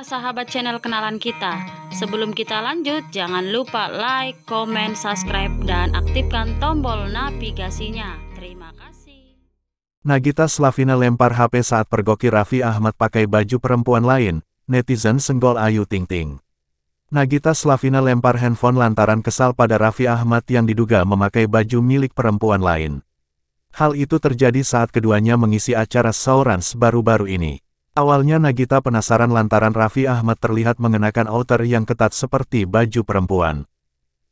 para sahabat channel kenalan kita. Sebelum kita lanjut, jangan lupa like, comment, subscribe, dan aktifkan tombol navigasinya. Terima kasih. Nagita Slavina lempar HP saat pergoki Raffi Ahmad pakai baju perempuan lain, netizen senggol Ayu Ting Ting. Nagita Slavina lempar handphone lantaran kesal pada Raffi Ahmad yang diduga memakai baju milik perempuan lain. Hal itu terjadi saat keduanya mengisi acara Saurans baru-baru ini. Awalnya Nagita penasaran lantaran Raffi Ahmad terlihat mengenakan outer yang ketat seperti baju perempuan.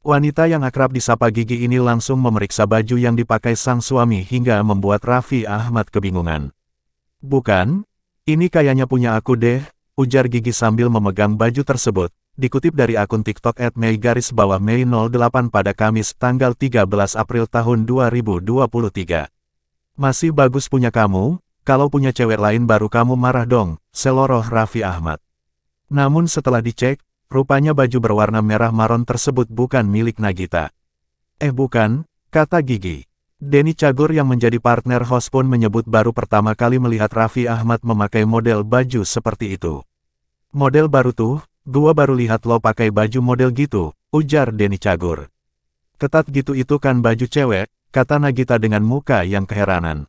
Wanita yang akrab disapa Gigi ini langsung memeriksa baju yang dipakai sang suami hingga membuat Raffi Ahmad kebingungan. Bukan, ini kayaknya punya aku deh, ujar Gigi sambil memegang baju tersebut. Dikutip dari akun TikTok at Mei garis bawah Mei 08 pada Kamis tanggal 13 April tahun 2023. Masih bagus punya kamu, kalau punya cewek lain baru kamu marah dong, seloroh Raffi Ahmad. Namun setelah dicek, rupanya baju berwarna merah maron tersebut bukan milik Nagita. Eh bukan, kata Gigi. Denny Cagur yang menjadi partner host pun menyebut baru pertama kali melihat Raffi Ahmad memakai model baju seperti itu. Model baru tuh, gua baru lihat lo pakai baju model gitu, ujar Denny Cagur. Ketat gitu itu kan baju cewek, kata Nagita dengan muka yang keheranan.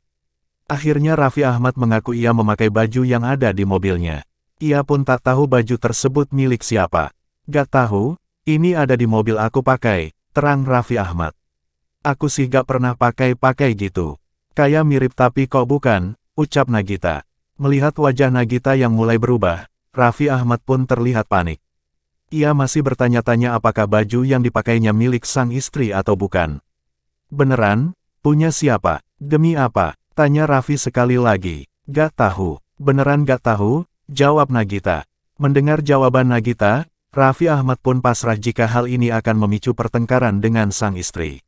Akhirnya Raffi Ahmad mengaku ia memakai baju yang ada di mobilnya. Ia pun tak tahu baju tersebut milik siapa. Gak tahu, ini ada di mobil aku pakai, terang Raffi Ahmad. Aku sih gak pernah pakai-pakai gitu. Kayak mirip tapi kok bukan, ucap Nagita. Melihat wajah Nagita yang mulai berubah, Raffi Ahmad pun terlihat panik. Ia masih bertanya-tanya apakah baju yang dipakainya milik sang istri atau bukan. Beneran, punya siapa, demi apa? Tanya Raffi sekali lagi. Gak tahu. Beneran gak tahu? Jawab Nagita. Mendengar jawaban Nagita, Raffi Ahmad pun pasrah jika hal ini akan memicu pertengkaran dengan sang istri.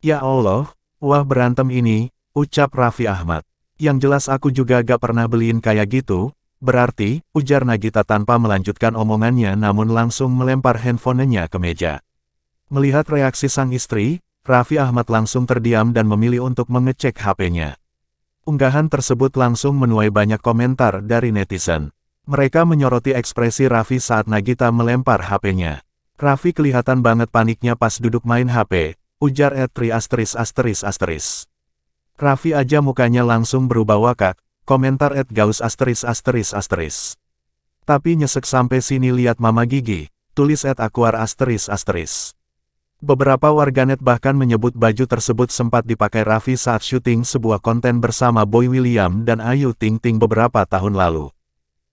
Ya Allah, wah berantem ini, ucap Raffi Ahmad. Yang jelas aku juga gak pernah beliin kayak gitu, berarti, ujar Nagita tanpa melanjutkan omongannya namun langsung melempar handphonenya ke meja. Melihat reaksi sang istri, Raffi Ahmad langsung terdiam dan memilih untuk mengecek HP-nya. Unggahan tersebut langsung menuai banyak komentar dari netizen. Mereka menyoroti ekspresi Raffi saat Nagita melempar HP-nya. Raffi kelihatan banget paniknya pas duduk main HP, ujar Etri asteris asteris asteris. Raffi aja mukanya langsung berubah wakak, komentar Ed Gauss asteris asteris asteris. Tapi nyesek sampai sini lihat mama gigi, tulis Ed Aquar asteris asteris. Beberapa warganet bahkan menyebut baju tersebut sempat dipakai Raffi saat syuting sebuah konten bersama Boy William dan Ayu Ting Ting beberapa tahun lalu.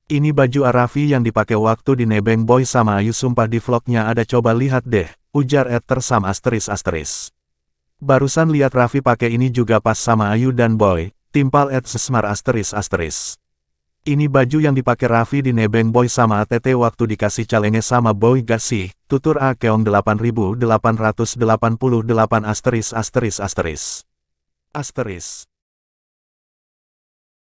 Ini baju Arafi yang dipakai waktu di nebeng Boy sama Ayu sumpah di vlognya ada coba lihat deh, ujar Ed tersam asteris asteris. Barusan lihat Raffi pakai ini juga pas sama Ayu dan Boy, timpal Ed sesmar asteris asteris. Ini baju yang dipakai Raffi di Nebeng Boy sama ATT waktu dikasih calenge sama Boy Gasih, tutur Akeong 8888 asteris asteris asteris. Asteris.